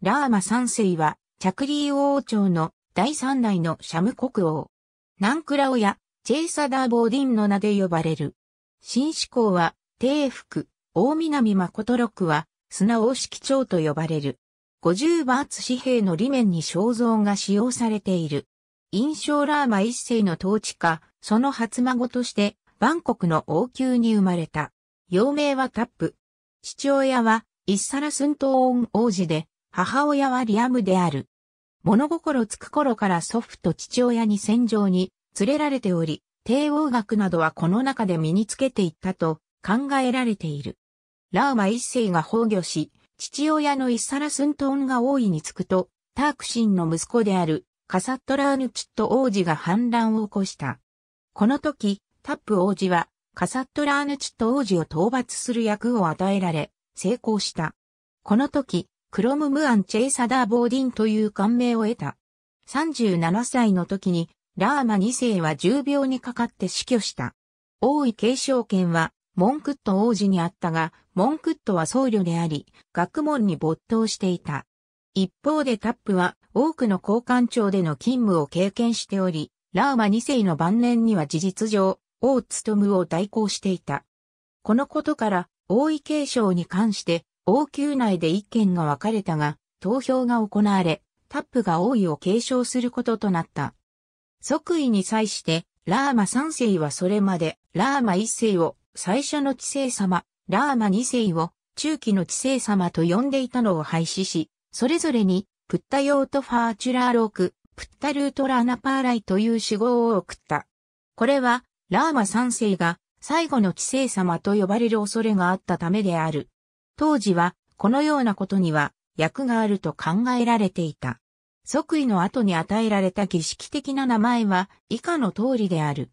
ラーマ三世は、チャクリー王朝の第三代のシャム国王。ナンクラオや、チェイサダーボーディンの名で呼ばれる。新志向は、帝福、大南誠六は、砂王式長と呼ばれる。五十バーツ紙幣の裏面に肖像が使用されている。印象ラーマ一世の統治下、その初孫として、バンコクの王宮に生まれた。幼名はタップ。父親は、イッサラスントーン王子で、母親はリアムである。物心つく頃から祖父と父親に戦場に連れられており、帝王学などはこの中で身につけていったと考えられている。ラーマ一世が崩御し、父親のイッサラスントーンが王位につくと、タークシンの息子であるカサットラーヌチット王子が反乱を起こした。この時、タップ王子はカサットラーヌチット王子を討伐する役を与えられ、成功した。この時、クロムムアン・チェイサダー・ボーディンという感銘を得た。37歳の時に、ラーマ2世は重病にかかって死去した。王位継承権は、モンクット王子にあったが、モンクットは僧侶であり、学問に没頭していた。一方でタップは、多くの交換庁での勤務を経験しており、ラーマ2世の晩年には事実上、王務を代行していた。このことから、王位継承に関して、王宮内で意見が分かれたが、投票が行われ、タップが王位を継承することとなった。即位に際して、ラーマ3世はそれまで、ラーマ1世を最初の知性様、ラーマ2世を中期の知性様と呼んでいたのを廃止し、それぞれに、プッタ用とファーチュラーローク、プッタルートラーナパーライという死号を送った。これは、ラーマ3世が最後の知性様と呼ばれる恐れがあったためである。当時は、このようなことには、役があると考えられていた。即位の後に与えられた儀式的な名前は、以下の通りである。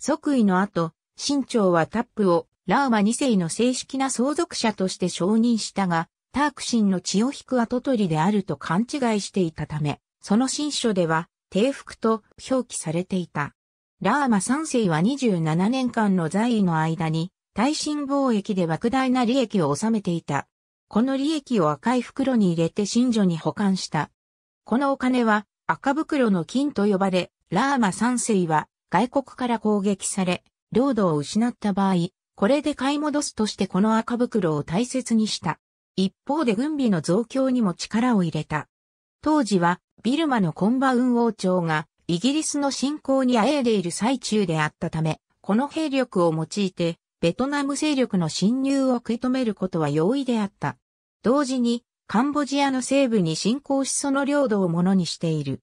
即位の後、新朝はタップを、ラーマ2世の正式な相続者として承認したが、タークシンの血を引く跡取りであると勘違いしていたため、その新書では、帝服と表記されていた。ラーマ3世は27年間の在位の間に、耐震貿易で莫大な利益を収めていた。この利益を赤い袋に入れて信所に保管した。このお金は赤袋の金と呼ばれ、ラーマ三世は外国から攻撃され、領土を失った場合、これで買い戻すとしてこの赤袋を大切にした。一方で軍備の増強にも力を入れた。当時はビルマのコンバウン王朝がイギリスの侵攻にあえいでいる最中であったため、この兵力を用いてベトナム勢力の侵入を食い止めることは容易であった。同時に、カンボジアの西部に侵攻しその領土をものにしている。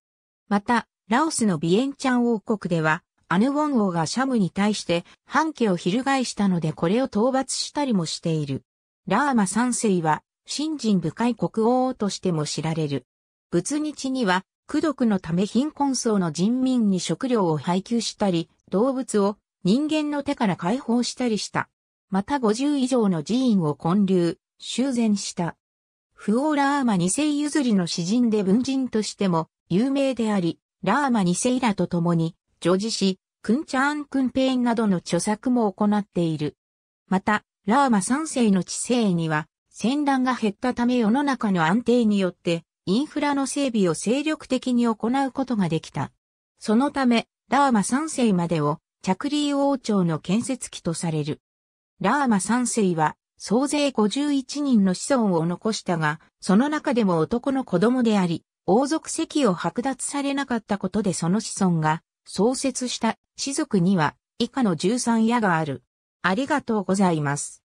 また、ラオスのビエンチャン王国では、アヌウォン王がシャムに対して反旗を翻したのでこれを討伐したりもしている。ラーマ三世は、信心深い国王としても知られる。仏日には、苦毒のため貧困層の人民に食料を配給したり、動物を人間の手から解放したりした。また50以上の寺院を建立、修繕した。フオーラーマ2世譲りの詩人で文人としても有名であり、ラーマ2世らと共に、女児詩、クンチャーン・クンペインなどの著作も行っている。また、ラーマ3世の知性には、戦乱が減ったため世の中の安定によって、インフラの整備を精力的に行うことができた。そのため、ラーマ3世までを着陸王朝の建設期とされる。ラーマ三世は総勢51人の子孫を残したが、その中でも男の子供であり、王族席を剥奪されなかったことでその子孫が創設した氏族には以下の13矢がある。ありがとうございます。